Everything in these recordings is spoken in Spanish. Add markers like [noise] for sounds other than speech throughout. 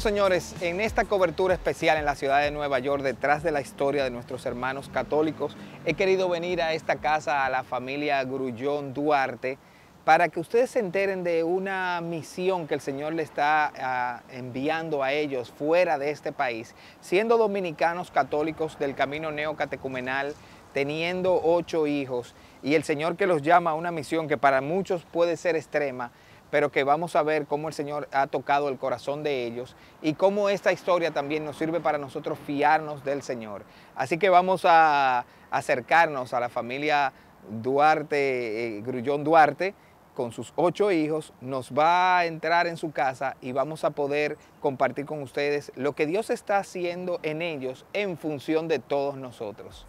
señores, en esta cobertura especial en la ciudad de Nueva York, detrás de la historia de nuestros hermanos católicos, he querido venir a esta casa, a la familia Grullón Duarte, para que ustedes se enteren de una misión que el Señor le está ah, enviando a ellos fuera de este país, siendo dominicanos católicos del camino neocatecumenal, teniendo ocho hijos, y el Señor que los llama a una misión que para muchos puede ser extrema, pero que vamos a ver cómo el Señor ha tocado el corazón de ellos y cómo esta historia también nos sirve para nosotros fiarnos del Señor. Así que vamos a acercarnos a la familia Duarte, eh, Grullón Duarte, con sus ocho hijos, nos va a entrar en su casa y vamos a poder compartir con ustedes lo que Dios está haciendo en ellos en función de todos nosotros.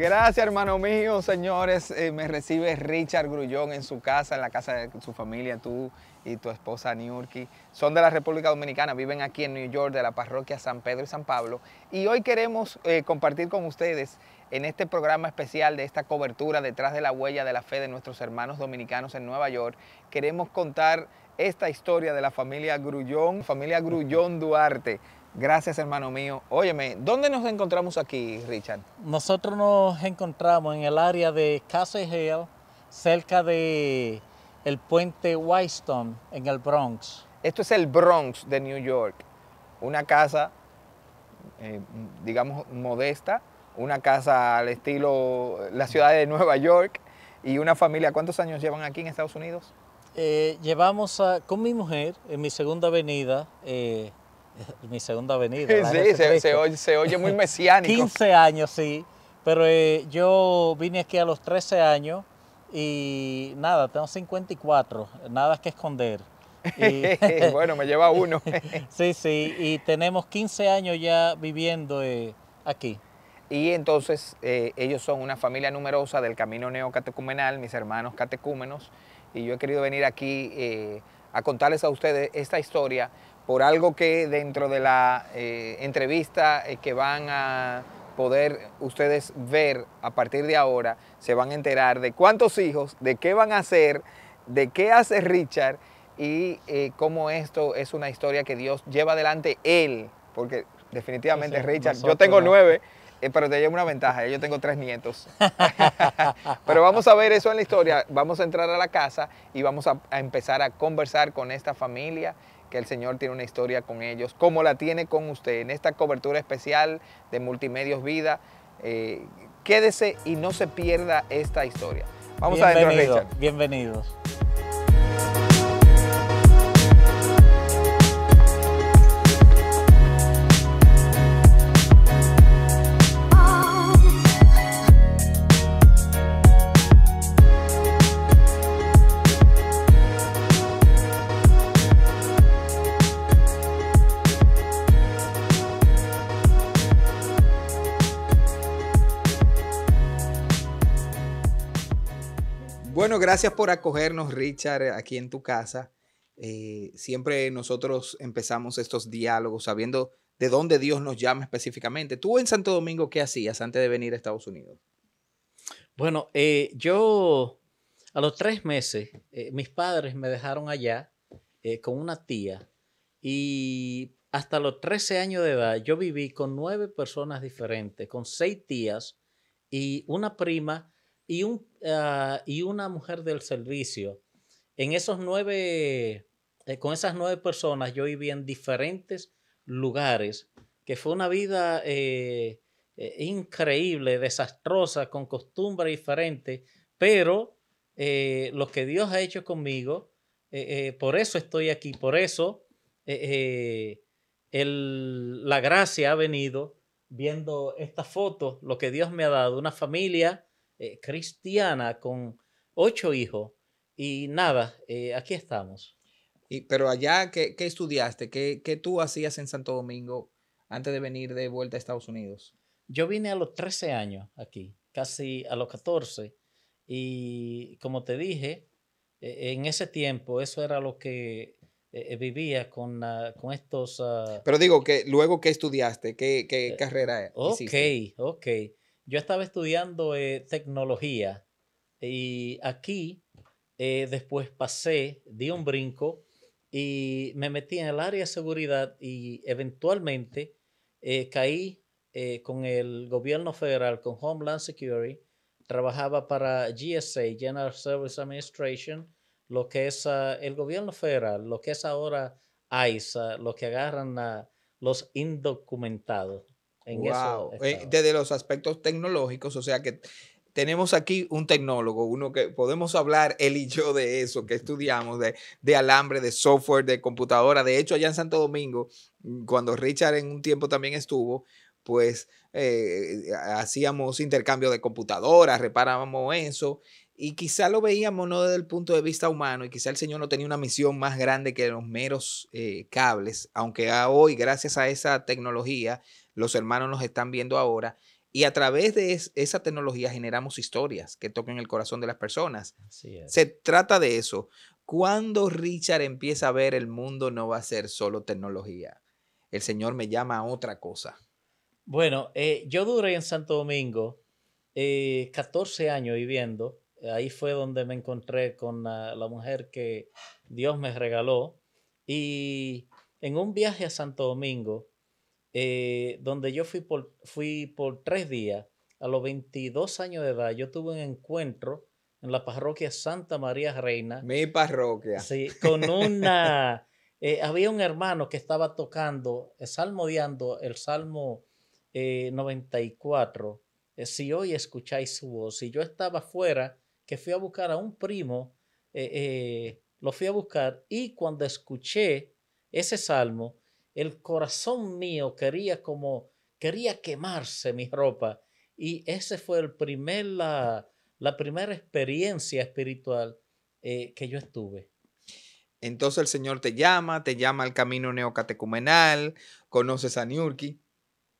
Gracias, hermano mío, señores. Eh, me recibe Richard Grullón en su casa, en la casa de su familia, tú y tu esposa Niurki. Son de la República Dominicana, viven aquí en New York, de la parroquia San Pedro y San Pablo. Y hoy queremos eh, compartir con ustedes en este programa especial de esta cobertura detrás de la huella de la fe de nuestros hermanos dominicanos en Nueva York. Queremos contar esta historia de la familia Grullón, familia Grullón Duarte Gracias, hermano mío. Óyeme, ¿dónde nos encontramos aquí, Richard? Nosotros nos encontramos en el área de Castle Hill, cerca de el puente Whitestone, en el Bronx. Esto es el Bronx de New York. Una casa, eh, digamos, modesta, una casa al estilo eh, la ciudad de Nueva York y una familia. ¿Cuántos años llevan aquí en Estados Unidos? Eh, llevamos con mi mujer en mi segunda avenida mi segunda venida. Sí, se, oye, muy mesiánico. 15 [laughs] años, sí. Pero eh, yo vine aquí a los 13 años y nada, tengo 54, nada que esconder. [laughs] bueno, me lleva uno. [laughs] sí, sí, y tenemos 15 años ya viviendo eh, aquí. Y entonces eh, ellos son una familia numerosa del camino neocatecumenal, mis hermanos catecúmenos, y yo he querido venir aquí a contarles a ustedes esta historia por algo que dentro de la eh, entrevista eh, que van a poder ustedes ver a partir de ahora, se van a enterar de cuántos hijos, de qué van a hacer, de qué hace Richard y eh, cómo esto es una historia que Dios lleva adelante él, porque definitivamente Richard, yo tengo nueve, pero te llevo una ventaja, yo tengo tres nietos. [laughs] pero vamos a ver eso en la historia, vamos a entrar a la casa y vamos a empezar a conversar con esta familia que el Señor tiene una historia con ellos, como la tiene con usted en esta cobertura especial de Multimedios Vida. Eh, quédese y no se pierda esta historia. Vamos a Richard. Bienvenidos. gracias por acogernos, Richard, aquí en tu casa. Eh, siempre nosotros empezamos estos diálogos sabiendo de dónde Dios nos llama específicamente. ¿Tú en Santo Domingo qué hacías antes de venir a Estados Unidos? Bueno, eh, yo a los tres meses, eh, mis padres me dejaron allá con una tía y hasta los 13 años de edad yo viví con nueve personas diferentes, con seis tías y una prima y, un, ah, y una mujer del servicio. En esos nueve, eh, con esas nueve personas yo viví en diferentes lugares, que fue una vida eh, eh, increíble, desastrosa, con costumbres diferentes, pero lo que Dios ha hecho conmigo, por eso estoy aquí, por eso el, la gracia ha venido viendo esta foto. lo que Dios me ha dado, una familia eh, cristiana con ocho hijos y nada, eh, aquí estamos. Y, pero allá, ¿qué, estudiaste? ¿Qué, ¿Qué, tú hacías en Santo Domingo antes de venir de vuelta a Estados Unidos? Yo vine a los 13 años aquí, casi a los 14. Y como te dije, e, en ese tiempo eso era lo que e, e, vivía con, estos... Ah, pero digo, que luego que estudiaste, ¿qué, qué eh, carrera Ok, ok yo estaba estudiando eh, tecnología y aquí eh, después pasé, di un brinco y me metí en el área de seguridad y eventualmente eh, caí con el gobierno federal, con Homeland Security. Trabajaba para GSA, General Service Administration, lo que es ah, el gobierno federal, lo que es ahora ICE, lo que agarran a los indocumentados. Eh, desde los aspectos tecnológicos, o sea que tenemos aquí un tecnólogo, uno que podemos hablar él y yo de eso, que estudiamos, de, alambre, de software, de computadora. De hecho, allá en Santo Domingo, cuando Richard en un tiempo también estuvo, pues eh, hacíamos intercambio de computadoras, reparábamos eso. Y quizá lo veíamos no desde el punto de vista humano, y quizá el Señor no tenía una misión más grande que los meros eh, cables, aunque hoy, gracias a esa tecnología, los hermanos nos están viendo ahora y a través de esa tecnología generamos historias que toquen el corazón de las personas. Se trata de eso. Cuando Richard empieza a ver el mundo no va a ser solo tecnología. El Señor me llama a otra cosa. Bueno, eh, yo duré en Santo Domingo 14 eh, años viviendo. Ahí fue donde me encontré con la mujer que Dios me regaló. Y en un viaje a Santo Domingo, eh, donde yo fui por, fui por tres días. A los 22 años de edad, yo tuve un encuentro en la parroquia Santa María Reina. Mi parroquia. Sí, con una... [laughs] Eh, había un hermano que estaba tocando, eh, salmodiando el Salmo 94. si hoy escucháis su voz, y yo estaba afuera, que fui a buscar a un primo, lo fui a buscar, y cuando escuché ese salmo, el corazón mío quería como, quería quemarse mi ropa. Y ese fue el primer, la, la primera experiencia espiritual eh, que yo estuve. Entonces el Señor te llama, te llama al camino neocatecumenal, conoces a Niurki,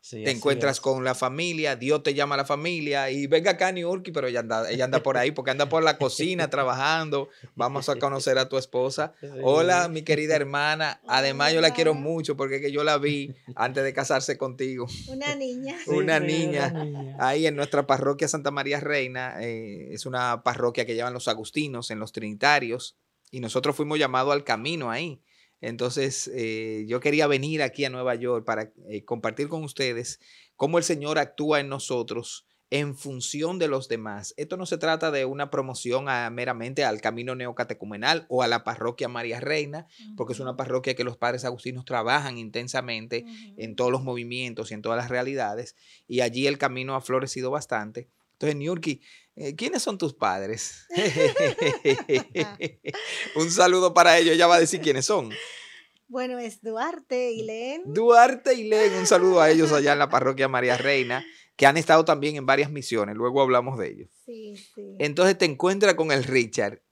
te encuentras con la familia, Dios te llama a la familia y venga acá pero ella anda, ella anda por ahí, porque anda por la cocina trabajando. Vamos a conocer a tu esposa. [laughs] Hola, mi querida hermana. Además, yo la quiero mucho porque que yo la vi antes de casarse contigo. Una niña. [laughs] una, niña. Ahí en nuestra parroquia Santa María Reina, eh, es una parroquia que llevan los agustinos en los trinitarios y nosotros fuimos llamados al camino ahí. Entonces, eh, yo quería venir aquí a Nueva York para eh, compartir con ustedes cómo el Señor actúa en nosotros en función de los demás. Esto no se trata de una promoción meramente al camino neocatecumenal o a la parroquia María Reina, porque es una parroquia que los padres agustinos trabajan intensamente en todos los movimientos y en todas las realidades, y allí el camino ha florecido bastante. Entonces, York... Eh, ¿Quiénes son tus padres? [laughs] [laughs] Un saludo para ellos, ya va a decir quiénes son. Bueno, es Duarte y Len. Duarte y Len, un saludo a ellos allá en la [laughs] parroquia María Reina, que han estado también en varias misiones, luego hablamos de ellos. Sí, sí. Entonces te encuentras con el Richard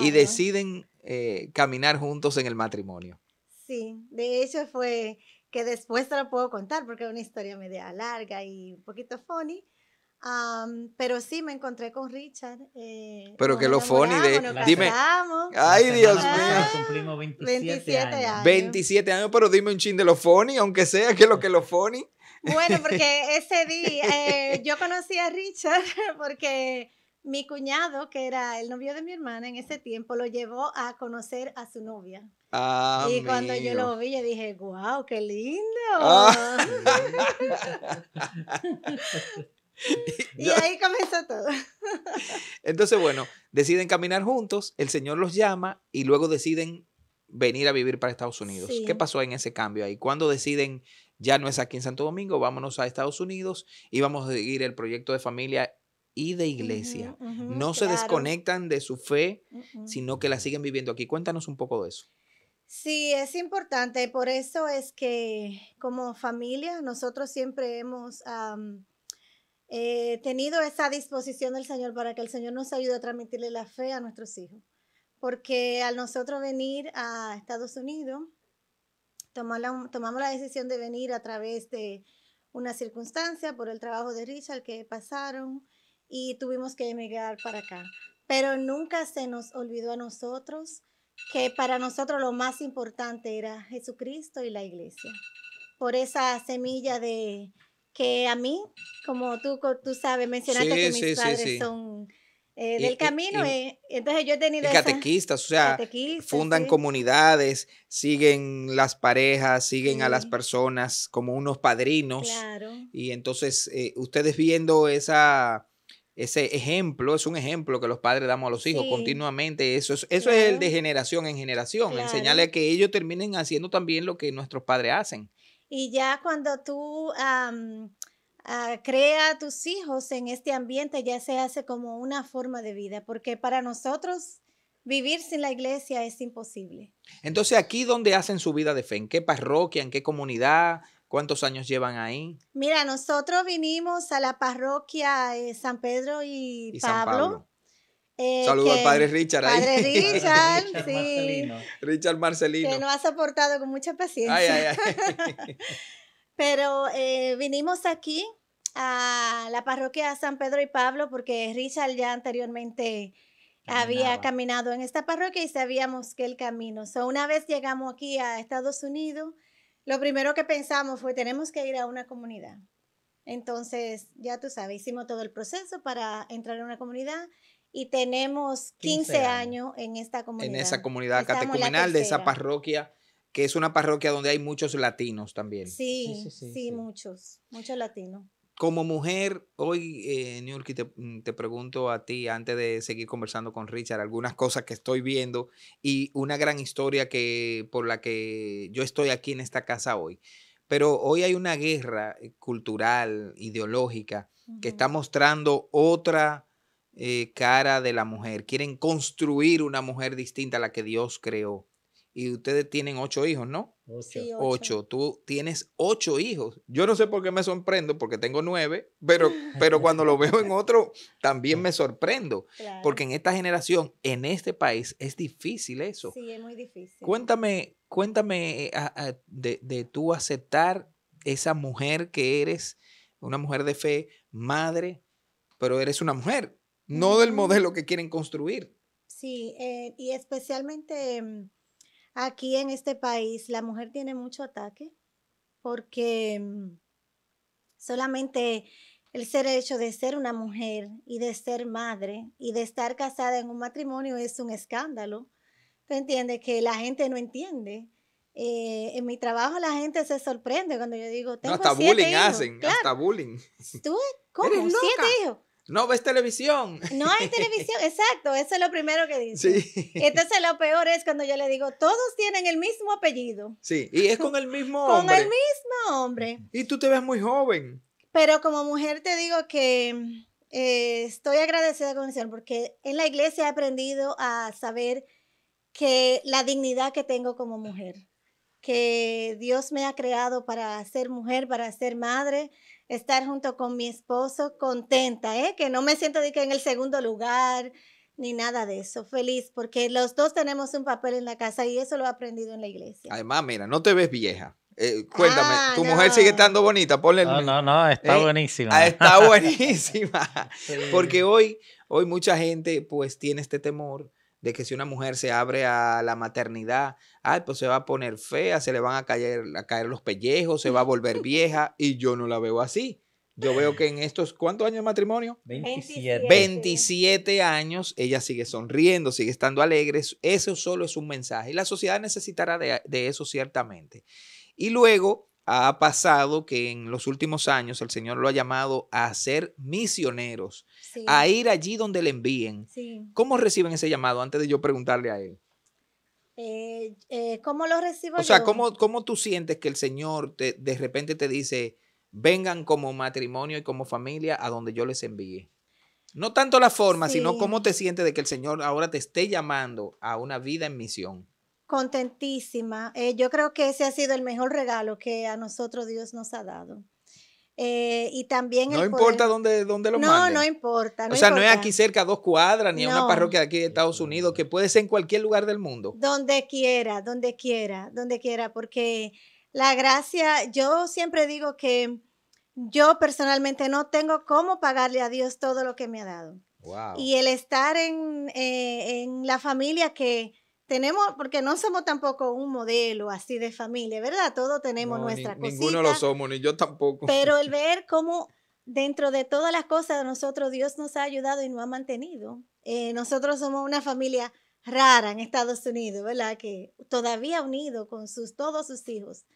y deciden eh, caminar juntos en el matrimonio. Sí, de hecho fue que después te lo puedo contar porque es una historia media larga y un poquito funny, pero sí me encontré con Richard. Eh, pero que lo funny de. Dime. ay, Dios mío. 27, años. 27 años, pero dime un chin de lo funny, aunque sea que lo que lo funny. Bueno, [laughs] porque ese día eh, yo conocí a Richard [laughs] porque mi cuñado, que era el novio de mi hermana en ese tiempo, lo llevó a conocer a su novia. Ah, y cuando yo lo vi, yo dije, wow, qué lindo. Ah. [laughs] [laughs] y ahí comenzó todo. [laughs] Entonces, bueno, deciden caminar juntos, el Señor los llama y luego deciden venir a vivir para Estados Unidos. ¿Qué pasó en ese cambio ahí? ¿Cuándo deciden, ya no es aquí en Santo Domingo, vámonos a Estados Unidos y vamos a seguir el proyecto de familia y de iglesia? no se desconectan de su fe, sino que la siguen viviendo aquí. Cuéntanos un poco de eso. Sí, es importante. Por eso es que como familia nosotros siempre hemos... He eh, tenido esa disposición del Señor para que el Señor nos ayude a transmitirle la fe a nuestros hijos. Porque al nosotros venir a Estados Unidos, tomamos la, tomamos la decisión de venir a través de una circunstancia por el trabajo de Richard que pasaron y tuvimos que emigrar para acá. Pero nunca se nos olvidó a nosotros que para nosotros lo más importante era Jesucristo y la iglesia. Por esa semilla de, que a mí, como tú, tú sabes, mencionaste que mis padres son eh, del camino. Eh, entonces yo he tenido... catequistas, o sea, fundan comunidades, siguen las parejas, siguen a las personas como unos padrinos. Claro. Y entonces eh, ustedes viendo esa... Ese ejemplo es un ejemplo que los padres damos a los hijos continuamente. Eso es, eso es el de generación en generación. Enseñarle a que ellos terminen haciendo también lo que nuestros padres hacen. Y ya cuando tú ah, creas a tus hijos en este ambiente, ya se hace como una forma de vida, porque para nosotros vivir sin la iglesia es imposible. Entonces, ¿aquí dónde hacen su vida de fe? ¿En qué parroquia? ¿En qué comunidad? ¿Cuántos años llevan ahí? Mira, nosotros vinimos a la parroquia eh, San Pedro y, Pablo, eh, Saludos al padre Richard. Ahí. Padre [laughs] Richard, sí, Marcelino. Richard Marcelino. Que nos ha soportado con mucha paciencia. [laughs] Pero eh, vinimos aquí a la parroquia San Pedro y Pablo porque Richard ya anteriormente había caminado en esta parroquia y sabíamos que el camino. una vez llegamos aquí a Estados Unidos, lo primero que pensamos fue tenemos que ir a una comunidad. Entonces, ya tú sabes, hicimos todo el proceso para entrar a una comunidad y tenemos 15, años. en esta comunidad. En esa comunidad catecuminal, de esa parroquia, que es una parroquia donde hay muchos latinos también. Sí, sí, muchos, muchos latinos. Como mujer, hoy, eh, New, te, mm, te pregunto a ti, antes de seguir conversando con Richard, algunas cosas que estoy viendo y una gran historia que, por la que yo estoy aquí en esta casa hoy. Pero hoy hay una guerra eh, cultural, ideológica, que está mostrando otra eh, cara de la mujer, quieren construir una mujer distinta a la que Dios creó. Y ustedes tienen ocho hijos, ¿no? Ocho. ocho. Tú tienes ocho hijos. Yo no sé por qué me sorprendo, porque tengo nueve, pero, [laughs] pero cuando lo veo en otro, también me sorprendo. Porque en esta generación, en este país, es difícil eso. Sí, es muy difícil. Cuéntame, cuéntame eh, de, de tú aceptar esa mujer que eres, una mujer de fe, madre, pero eres una mujer no del mm. modelo que quieren construir. Sí, eh, y especialmente mm, aquí en este país la mujer tiene mucho ataque porque mm, solamente el ser hecho de ser una mujer y de ser madre y de estar casada en un matrimonio es un escándalo. ¿Tú entiendes? Que la gente no entiende. Eh, en mi trabajo la gente se sorprende cuando yo digo, tengo hasta bullying hacen, hasta bullying. ¿Tú [laughs] cómo? ¿Siete hijos? No ves televisión. No hay televisión, [laughs] exacto, eso es lo primero que dice. Sí. Entonces lo peor es cuando yo le digo, todos tienen el mismo apellido. Sí, y es con el mismo hombre. [laughs] Con el mismo hombre. Y tú te ves muy joven. Pero como mujer te digo que eh, estoy agradecida con el Señor porque en la iglesia he aprendido a saber que la dignidad que tengo como mujer, que Dios me ha creado para ser mujer, para ser madre, estar junto con mi esposo contenta, ¿eh? que no me siento de que en el segundo lugar ni nada de eso, feliz, porque los dos tenemos un papel en la casa y eso lo he aprendido en la iglesia. Además, mira, no te ves vieja. Eh, cuéntame, ah, tu mujer sigue estando bonita, ponle No, no, no, está ¿Eh? buenísima. Ah, está [laughs] buenísima. Porque hoy, hoy mucha gente pues tiene este temor de que si una mujer se abre a la maternidad, ay, pues se va a poner fea, se le van a caer, a caer los pellejos, se va a volver vieja, [laughs] y yo no la veo así. Yo veo que en estos, ¿cuántos años de matrimonio? 27. 27 años, ella sigue sonriendo, sigue estando alegre. Eso solo es un mensaje. Y la sociedad necesitará de, de eso ciertamente. Y luego ha pasado que en los últimos años el Señor lo ha llamado a ser misioneros a ir allí donde le envíen. ¿Cómo reciben ese llamado antes de yo preguntarle a él? Eh, eh, ¿Cómo lo recibo? O sea, ¿cómo, tú sientes que el Señor te, de repente te dice, vengan como matrimonio y como familia a donde yo les envíe? No tanto la forma, sino cómo te sientes de que el Señor ahora te esté llamando a una vida en misión. Contentísima. Eh, yo creo que ese ha sido el mejor regalo que a nosotros Dios nos ha dado. Eh, y también. No importa dónde, dónde los no, No, no importa. o sea, no es aquí cerca, dos cuadras, ni una parroquia de aquí de Estados Unidos, que puede ser en cualquier lugar del mundo. Donde quiera, donde quiera, donde quiera, porque la gracia, yo siempre digo que yo personalmente no tengo cómo pagarle a Dios todo lo que me ha dado. Y el estar en, eh, en la familia que tenemos, porque no somos tampoco un modelo así de familia, ¿verdad? Todos tenemos nuestra Ninguno lo somos, ni yo tampoco. Pero el [laughs] ver cómo dentro de todas las cosas de nosotros Dios nos ha ayudado y nos ha mantenido. Eh, nosotros somos una familia rara en Estados Unidos, ¿verdad? Que todavía unido con sus, todos sus hijos.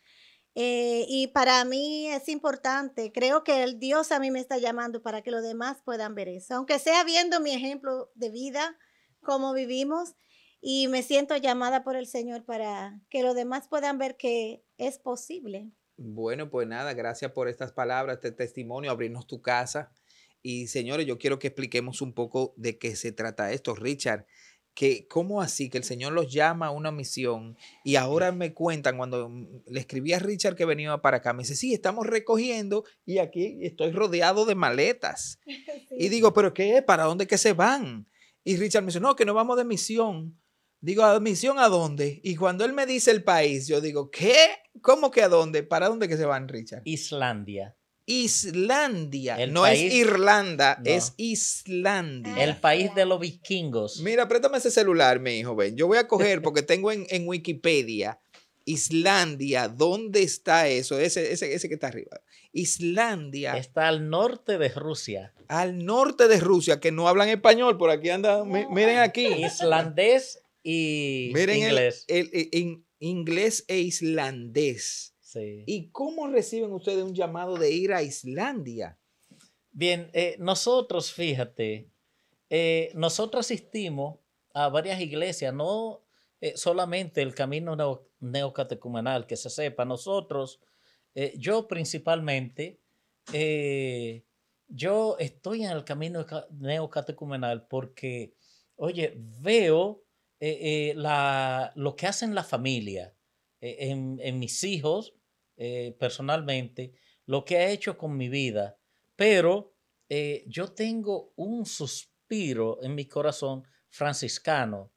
Eh, y para mí es importante, creo que el Dios a mí me está llamando para que los demás puedan ver eso, aunque sea viendo mi ejemplo de vida, cómo vivimos y me siento llamada por el Señor para que los demás puedan ver que es posible. Bueno, pues nada, gracias por estas palabras, este testimonio, abrirnos tu casa. Y señores, yo quiero que expliquemos un poco de qué se trata esto, Richard. Que, ¿Cómo así que el Señor los llama a una misión? Y ahora me cuentan, cuando mm, le escribí a Richard que venía para acá, me dice, sí, estamos recogiendo y aquí estoy rodeado de maletas. [laughs] Y digo, ¿pero qué? ¿Para dónde que se van? Y Richard me dice, no, que no vamos de misión. Digo, ¿admisión a dónde? Y cuando él me dice el país, yo digo, ¿qué? ¿Cómo que a dónde? ¿Para dónde que se van, Richard? Islandia. Islandia. no es Irlanda, es Islandia. El país de los vikingos. Mira, préstame ese celular, mi hijo, ven. Yo voy a coger, porque tengo en, Wikipedia, Islandia, ¿dónde está eso? Ese, ese, ese que está arriba. Islandia. Está al norte de Rusia. Al norte de Rusia, que no hablan español, por aquí anda, miren aquí. Islandés y Miren inglés. en e, inglés e islandés. ¿Y cómo reciben ustedes un llamado de ir a Islandia? Bien, eh, nosotros, fíjate, eh, nosotros asistimos a varias iglesias, no eh, solamente el camino neocatecumenal, que se sepa, nosotros, yo principalmente, yo estoy en el camino neocatecumenal porque, oye, veo eh, eh, la, lo que hacen la familia, eh, en, mis hijos personalmente, lo que ha hecho con mi vida, pero yo tengo un suspiro en mi corazón franciscano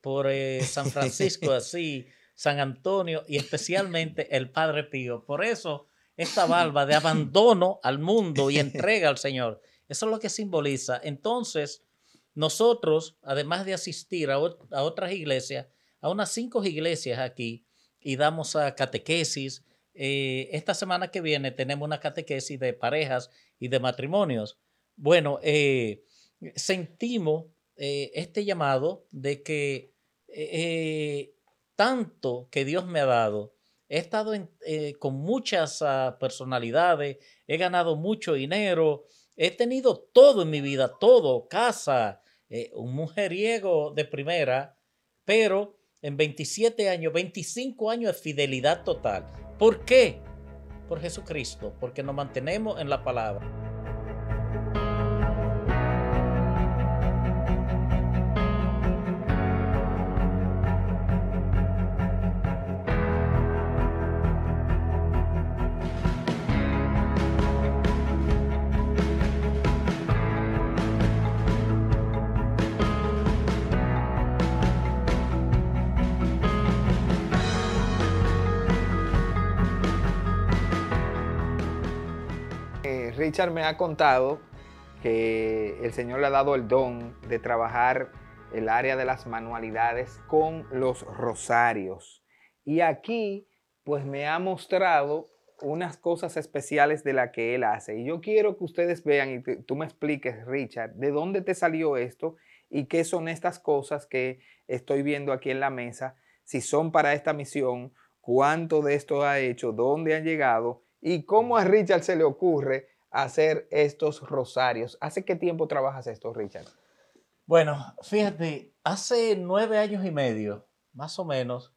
por San Francisco [laughs] así, San Antonio y especialmente el Padre Pío. Por eso esta barba de abandono al mundo y entrega al Señor. Eso es lo que simboliza. Entonces, nosotros, además de asistir a, otras iglesias, a unas cinco iglesias aquí, y damos a catequesis. Eh, esta semana que viene tenemos una catequesis de parejas y de matrimonios. Bueno, eh, sentimos eh, este llamado de que tanto que Dios me ha dado, he estado con muchas ah, personalidades, he ganado mucho dinero, he tenido todo en mi vida, todo, casa, eh, un mujeriego de primera, pero en 27 años, 25 años de fidelidad total. ¿Por qué? Por Jesucristo, porque nos mantenemos en la palabra. Richard me ha contado que el Señor le ha dado el don de trabajar el área de las manualidades con los rosarios. Y aquí, pues me ha mostrado unas cosas especiales de la que él hace. Y yo quiero que ustedes vean y tú me expliques, Richard, de dónde te salió esto y qué son estas cosas que estoy viendo aquí en la mesa, si son para esta misión, cuánto de esto ha hecho, dónde han llegado y cómo a Richard se le ocurre hacer estos rosarios. ¿Hace qué tiempo trabajas esto, Richard? Bueno, fíjate, hace nueve años y medio, más o menos,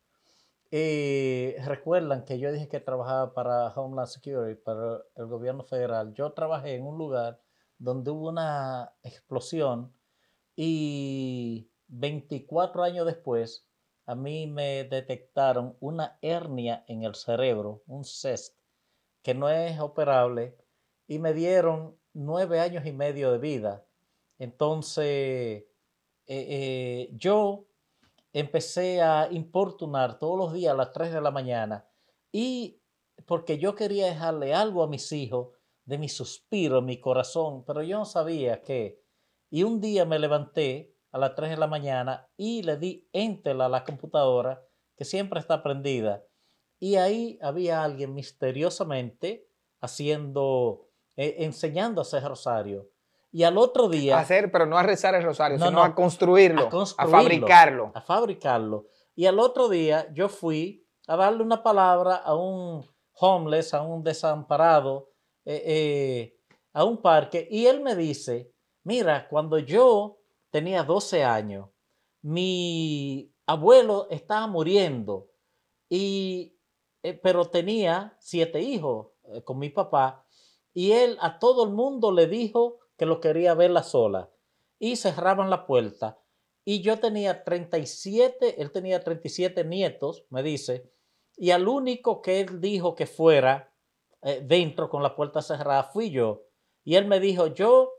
eh, recuerdan que yo dije que trabajaba para Homeland Security, para el gobierno federal. Yo trabajé en un lugar donde hubo una explosión y 24 años después a mí me detectaron una hernia en el cerebro, un CEST, que no es operable, y me dieron nueve años y medio de vida. Entonces, eh, eh, yo empecé a importunar todos los días a las tres de la mañana y porque yo quería dejarle algo a mis hijos de mi suspiro, mi corazón, pero yo no sabía qué. Y un día me levanté a las tres de la mañana y le di enter a la computadora que siempre está prendida. Y ahí había alguien misteriosamente haciendo eh, enseñando a hacer rosario. Y al otro día... hacer, pero no a rezar el rosario, sino a, construirlo, a, fabricarlo. A fabricarlo. Y al otro día yo fui a darle una palabra a un homeless, a un desamparado, eh, eh, a un parque, y él me dice, mira, cuando yo tenía 12 años, mi abuelo estaba muriendo, y, pero tenía siete hijos con mi papá, y él a todo el mundo le dijo que lo quería verla sola. Y cerraban la puerta. Y yo tenía 37, él tenía 37 nietos, me dice. Y al único que él dijo que fuera eh, dentro con la puerta cerrada fui yo. Y él me dijo, yo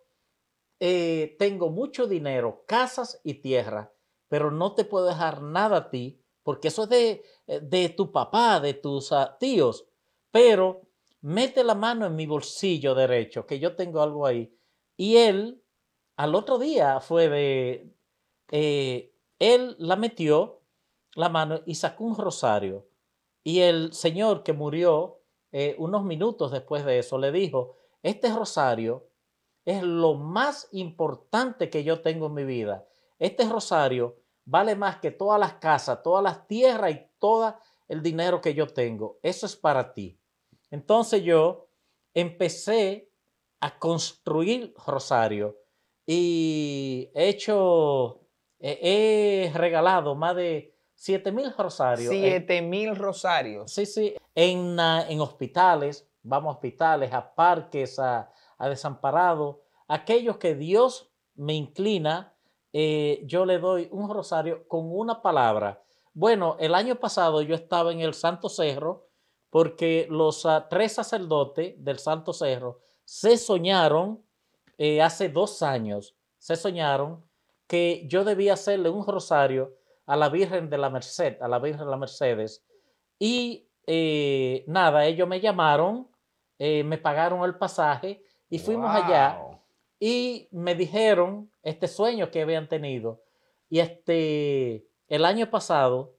eh, tengo mucho dinero, casas y tierra, pero no te puedo dejar nada a ti, porque eso es de, eh, de tu papá, de tus ah, tíos. Pero mete la mano en mi bolsillo derecho, que yo tengo algo ahí. Y él, al otro día fue de, eh, él la metió la mano y sacó un rosario. Y el señor que murió eh, unos minutos después de eso le dijo, este rosario es lo más importante que yo tengo en mi vida. Este rosario vale más que todas las casas, todas las tierras y todo el dinero que yo tengo. Eso es para ti. Entonces yo empecé a construir Rosario y he hecho, he, regalado más de 7000 mil rosarios. 7000 mil rosarios. Sí, sí, ah, en, hospitales, vamos a hospitales, a parques, a, desamparados, aquellos que Dios me inclina, eh, yo le doy un rosario con una palabra. Bueno, el año pasado yo estaba en el Santo Cerro porque los ah, tres sacerdotes del Santo Cerro se soñaron eh, hace dos años, se soñaron que yo debía hacerle un rosario a la Virgen de la Merced, a la Virgen de la Mercedes. Y eh, nada, ellos me llamaron, eh, me pagaron el pasaje y fuimos allá y me dijeron este sueño que habían tenido. Y este, el año pasado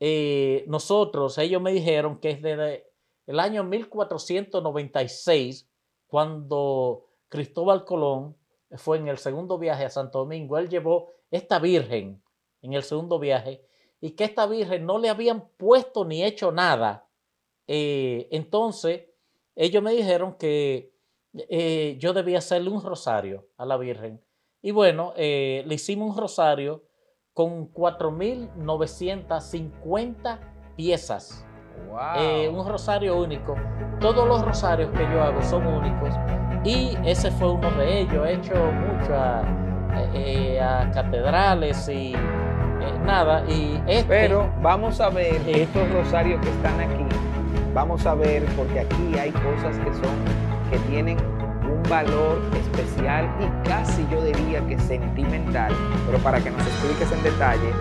eh, nosotros, ellos me dijeron que es desde el año 1496, cuando Cristóbal Colón fue en el segundo viaje a Santo Domingo, él llevó esta virgen en el segundo viaje y que esta virgen no le habían puesto ni hecho nada. Eh, entonces, ellos me dijeron que eh, yo debía hacerle un rosario a la Virgen. Y bueno, le hicimos un rosario con 4.950 piezas. Eh, un rosario único. Todos los rosarios que yo hago son únicos. Y ese fue uno de ellos. He hecho mucho a, eh, eh, catedrales y nada. Y este Pero vamos a ver estos rosarios que están aquí. Vamos a ver, porque aquí hay cosas que son, que tienen un valor especial y casi yo diría que sentimental, pero para que nos expliques en detalle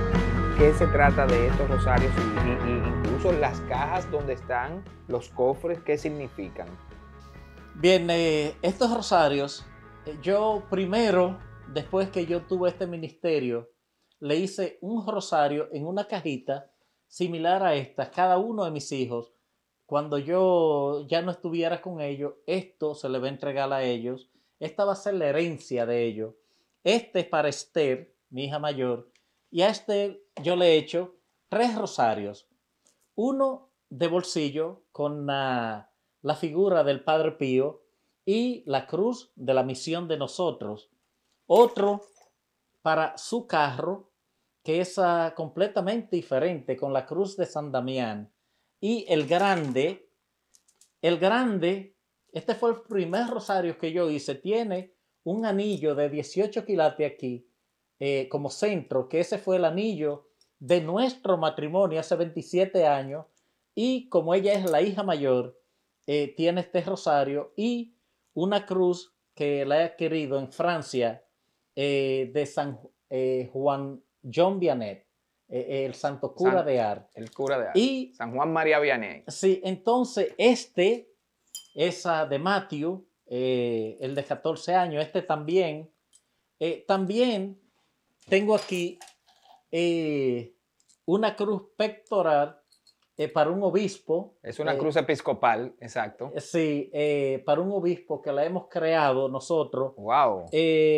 qué se trata de estos rosarios y, incluso las cajas donde están los cofres, qué significan. Bien, eh, estos rosarios, eh, yo primero, después que yo tuve este ministerio, le hice un rosario en una cajita similar a esta, cada uno de mis hijos cuando yo ya no estuviera con ellos, esto se le va a entregar a ellos, esta va a ser la herencia de ellos. Este es para Esther, mi hija mayor, y a Esther yo le he hecho tres rosarios. Uno de bolsillo con la, figura del Padre Pío y la cruz de la misión de nosotros. Otro para su carro, que es ah, completamente diferente, con la cruz de San Damián y el grande. El grande, este fue el primer rosario que yo hice, tiene un anillo de 18 quilates aquí eh, como centro, que ese fue el anillo de nuestro matrimonio hace 27 años y como ella es la hija mayor, eh, tiene este rosario y una cruz que la he adquirido en Francia eh, de San Juan John Vianet. E, e, el santo cura de Ar. El cura de Ar. Y, San Juan María Vianney. Sí, entonces este, esa de Matthew, eh, el de 14 años, este también, eh, también tengo aquí eh, una cruz pectoral para un obispo. Es una cruz episcopal, exacto. Sí, para un obispo que la hemos creado nosotros. ¡Wow!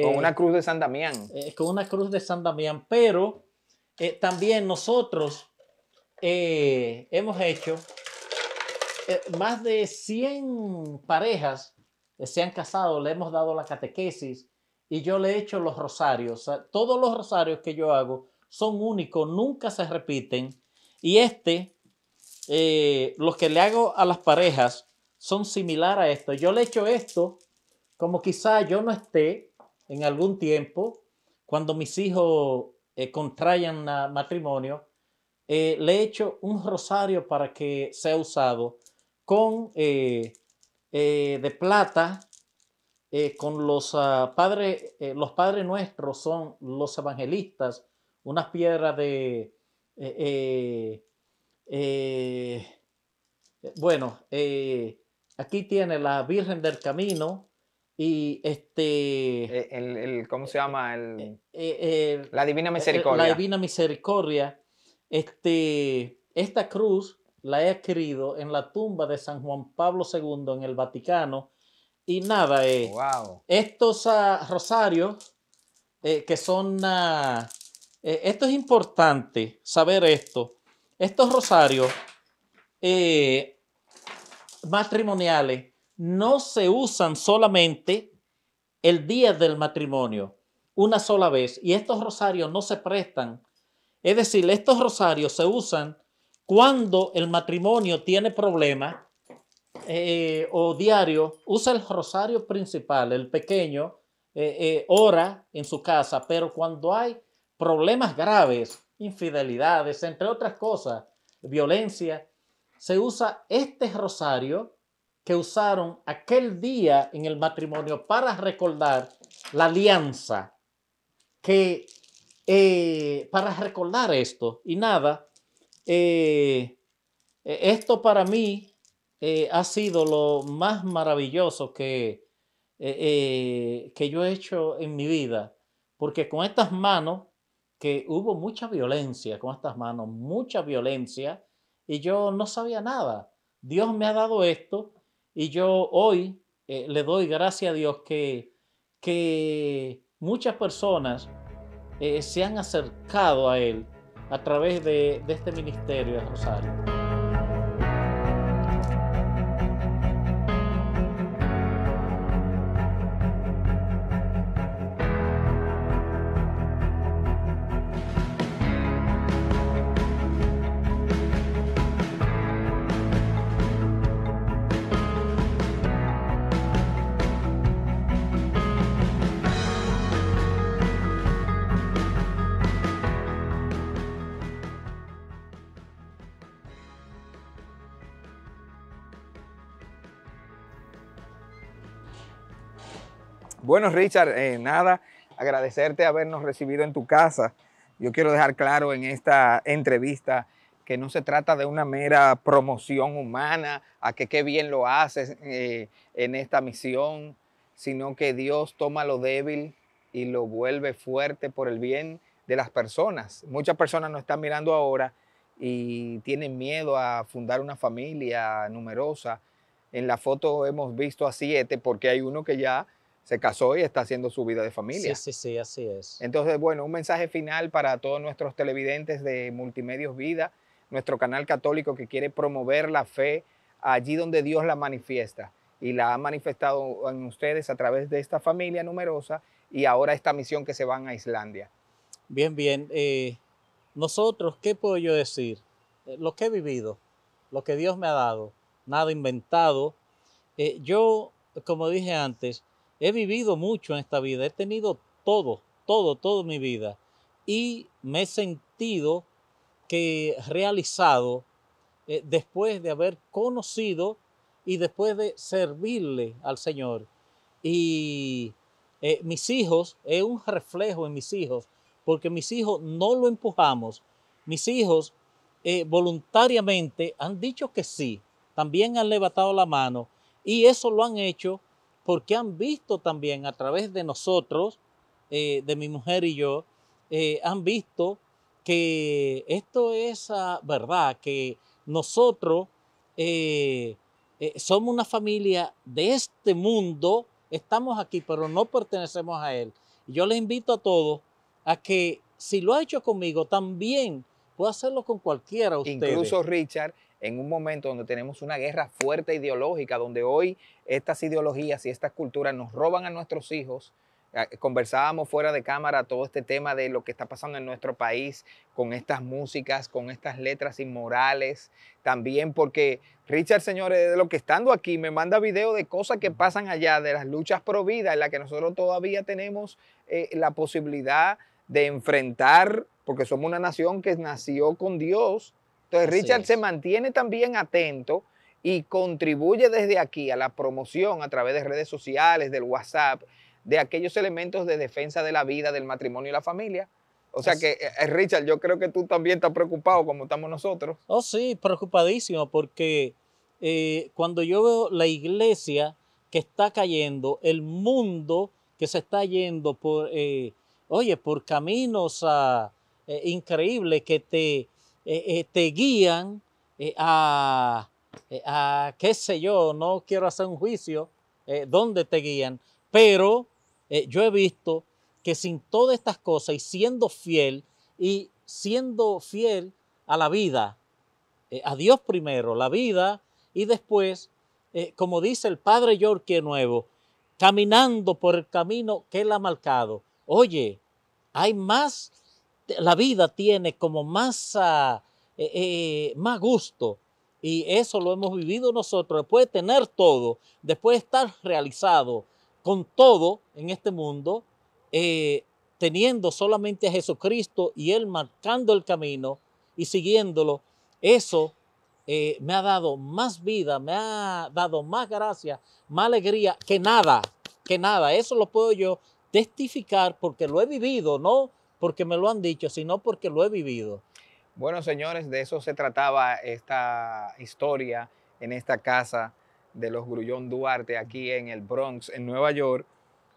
con una cruz de San Damián. con una cruz de San Damián, pero eh, también nosotros eh, hemos hecho eh, más de 100 parejas que se han casado, le hemos dado la catequesis y yo le he hecho los rosarios. Todos los rosarios que yo hago son únicos, nunca se repiten. Y este, los que le hago a las parejas son similar a esto. Yo le he hecho esto como quizá yo no esté en algún tiempo cuando mis hijos eh, matrimonio, eh, le he hecho un rosario para que sea usado con eh, eh, de plata, con los ah, padres, los padres nuestros son los evangelistas, una piedra de, bueno, aquí tiene la Virgen del Camino, y este. E, ¿Cómo se eh, eh, llama? Eh, la Divina Misericordia. La Divina Misericordia. Este, esta cruz la he adquirido en la tumba de San Juan Pablo II en el Vaticano. Y nada, estos ah, rosarios que son. Ah, esto es importante saber esto. Estos rosarios matrimoniales no se usan solamente el día del matrimonio, una sola vez. Y estos rosarios no se prestan. Es decir, estos rosarios se usan cuando el matrimonio tiene problemas eh, o diario. Usa el rosario principal, el pequeño, eh, eh, ora en su casa, pero cuando hay problemas graves, infidelidades, entre otras cosas, violencia, se usa este rosario que usaron aquel día en el matrimonio para recordar la alianza, que eh, para recordar esto y nada, eh, e-, esto para mí eh, ha sido lo más maravilloso que, que yo he hecho en mi vida, porque con estas manos, que hubo mucha violencia con estas manos, mucha violencia, y yo no sabía nada. Dios me ha dado esto y yo hoy eh, le doy gracias a Dios que, que muchas personas eh, se han acercado a Él a través de, de este ministerio de Rosario. Bueno, Richard, eh, nada, agradecerte habernos recibido en tu casa. Yo quiero dejar claro en esta entrevista que no se trata de una mera promoción humana, a que qué bien lo haces eh, en esta misión, sino que Dios toma lo débil y lo vuelve fuerte por el bien de las personas. Muchas personas nos están mirando ahora y tienen miedo a fundar una familia numerosa. En la foto hemos visto a siete porque hay uno que ya se casó y está haciendo su vida de familia. Sí, sí, sí, así es. Entonces, bueno, un mensaje final para todos nuestros televidentes de Multimedios Vida, nuestro canal católico que quiere promover la fe allí donde Dios la manifiesta y la ha manifestado en ustedes a través de esta familia numerosa y ahora esta misión que se van a Islandia. Bien, bien. Eh, nosotros, ¿qué puedo yo decir? Eh, lo que he vivido, lo que Dios me ha dado, nada inventado. Eh, yo, como dije antes, He vivido mucho en esta vida, he tenido todo, todo, toda mi vida. Y me he sentido que realizado eh, después de haber conocido y después de servirle al Señor. Y eh, mis hijos, es un reflejo en mis hijos, porque mis hijos no lo empujamos. Mis hijos eh, voluntariamente han dicho que sí, también han levantado la mano y eso lo han hecho porque han visto también a través de nosotros, eh, de mi mujer y yo, eh, han visto que esto es ah, verdad, que nosotros eh, somos una familia de este mundo, estamos aquí, pero no pertenecemos a él. Y yo les invito a todos a que si lo ha hecho conmigo, también puede hacerlo con cualquiera de ustedes. Incluso Richard, en un momento donde tenemos una guerra fuerte ideológica, donde hoy estas ideologías y estas culturas nos roban a nuestros hijos. Ah, conversábamos fuera de cámara todo este tema de lo que está pasando en nuestro país con estas músicas, con estas letras inmorales. También porque Richard, señores, de lo que estando aquí, me manda video de cosas que pasan allá, de las luchas pro vida, en las que nosotros todavía tenemos eh, la posibilidad de enfrentar, porque somos una nación que nació con Dios entonces, Richard se mantiene también atento y contribuye desde aquí a la promoción a través de redes sociales, del WhatsApp, de aquellos elementos de defensa de la vida, del matrimonio y la familia. O sea que, eh, eh, Richard, yo creo que tú también estás preocupado como estamos nosotros. Oh, sí, preocupadísimo, porque eh, cuando yo veo la iglesia que está cayendo, el mundo que se está yendo por, oye, por caminos ah, increíbles que te eh, eh, te guían eh, a, a, qué sé yo, no quiero hacer un juicio, dónde te guían, pero yo he visto que sin todas estas cosas y siendo fiel y siendo fiel a la vida, a Dios primero, la vida, y después, como dice el Padre Yorkie Nuevo, caminando por el camino que Él ha marcado. Oye, hay más la vida tiene como más, ah, eh, eh, más gusto. Y eso lo hemos vivido nosotros. Después de tener todo, después de estar realizado con todo en este mundo, eh, teniendo solamente a Jesucristo y Él marcando el camino y siguiéndolo, eso me ha dado más vida, me ha dado más gracia, más alegría que nada, que nada. Eso lo puedo yo testificar porque lo he vivido, ¿no? porque me lo han dicho, sino porque lo he vivido. Bueno, señores, de eso se trataba esta historia en esta casa de los Grullón Duarte aquí en el Bronx, en Nueva York,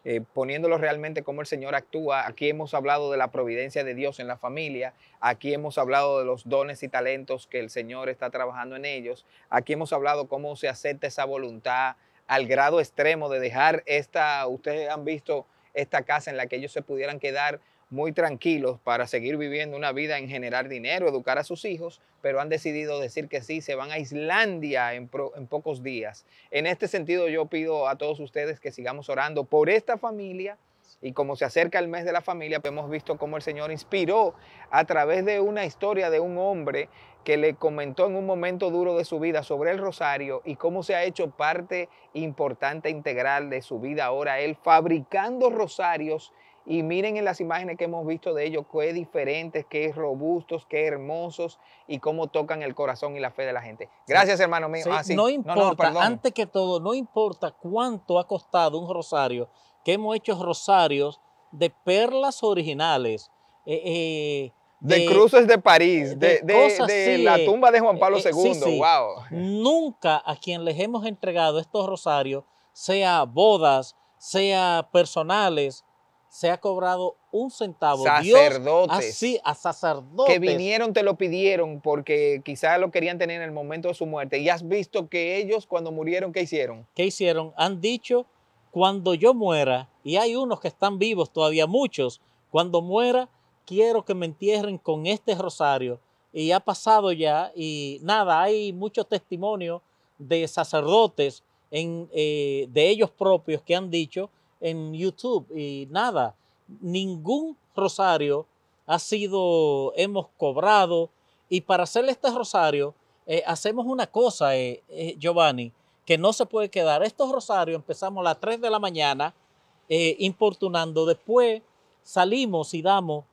eh, poniéndolo realmente cómo el Señor actúa. Aquí hemos hablado de la providencia de Dios en la familia, aquí hemos hablado de los dones y talentos que el Señor está trabajando en ellos, aquí hemos hablado cómo se acepta esa voluntad al grado extremo de dejar esta, ustedes han visto esta casa en la que ellos se pudieran quedar muy tranquilos para seguir viviendo una vida en generar dinero, educar a sus hijos, pero han decidido decir que sí, se van a Islandia en, pocos días. En este sentido yo pido a todos ustedes que sigamos orando por esta familia y como se acerca el mes de la familia, pues hemos visto cómo el Señor inspiró a través de una historia de un hombre que le comentó en un momento duro de su vida sobre el rosario y cómo se ha hecho parte importante integral de su vida ahora él fabricando rosarios y miren en las imágenes que hemos visto de ellos, qué diferentes, qué robustos, qué hermosos y cómo tocan el corazón y la fe de la gente. Gracias, hermano mío. Ah, no importa, antes que todo, no importa cuánto ha costado un rosario, que hemos hecho rosarios de perlas originales. Eh, eh, de, cruces de París, de, de la tumba de Juan eh, Pablo II. Wow. Nunca a quien les hemos entregado estos rosarios, sea bodas, sea personales, se ha cobrado un centavo. Sacerdotes. así, ah, a sacerdotes. Que vinieron, te lo pidieron porque quizás lo querían tener en el momento de su muerte. Y has visto que ellos cuando murieron, ¿qué hicieron? ¿Qué hicieron? Han dicho, cuando yo muera, y hay unos que están vivos todavía, muchos, cuando muera, quiero que me entierren con este rosario. Y ha pasado ya, y nada, hay muchos testimonio de sacerdotes en, eh, de ellos propios que han dicho, en YouTube y nada. Ningún rosario ha sido, hemos cobrado. Y para hacerle este rosario, eh, hacemos una cosa, eh, eh, Giovanni, que no se puede quedar. Estos rosarios empezamos a las 3 de la mañana importunando. Después salimos y damos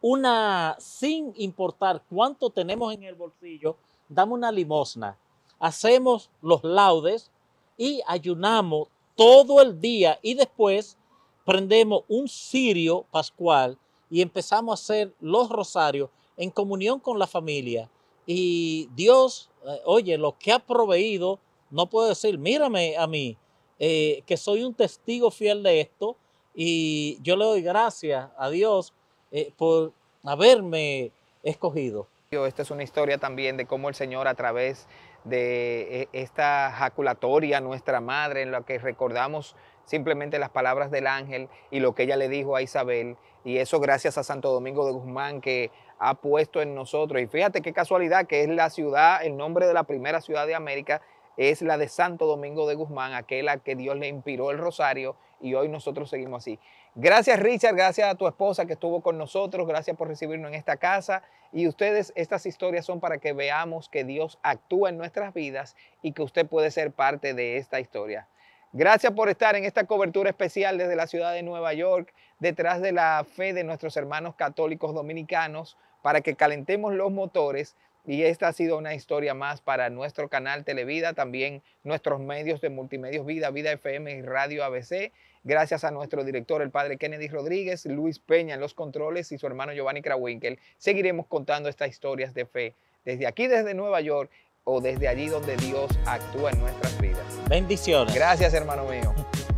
una, sin importar cuánto tenemos en el bolsillo, damos una limosna. Hacemos los laudes y ayunamos todo el día y después prendemos un cirio pascual y empezamos a hacer los rosarios en comunión con la familia. Y Dios, eh, oye, lo que ha proveído, no puedo decir, mírame a mí, eh, que soy un testigo fiel de esto. Y yo le doy gracias a Dios eh, por haberme escogido. Esta es una historia también de cómo el Señor a través de eh, esta jaculatoria nuestra madre en la que recordamos simplemente las palabras del ángel y lo que ella le dijo a Isabel. Y eso gracias a Santo Domingo de Guzmán que ha puesto en nosotros. Y fíjate qué casualidad que es la ciudad, el nombre de la primera ciudad de América es la de Santo Domingo de Guzmán, aquella que Dios le inspiró el rosario y hoy nosotros seguimos así. Gracias Richard, gracias a tu esposa que estuvo con nosotros, gracias por recibirnos en esta casa y ustedes, estas historias son para que veamos que Dios actúa en nuestras vidas y que usted puede ser parte de esta historia. Gracias por estar en esta cobertura especial desde la ciudad de Nueva York, detrás de la fe de nuestros hermanos católicos dominicanos, para que calentemos los motores. Y esta ha sido una historia más para nuestro canal Televida, también nuestros medios de multimedios Vida, Vida FM y Radio ABC. Gracias a nuestro director, el padre Kennedy Rodríguez, Luis Peña en los controles y su hermano Giovanni Krawinkel, seguiremos contando estas historias de fe desde aquí, desde Nueva York o desde allí donde Dios actúa en nuestras vidas. Bendiciones. Gracias, hermano mío. [laughs]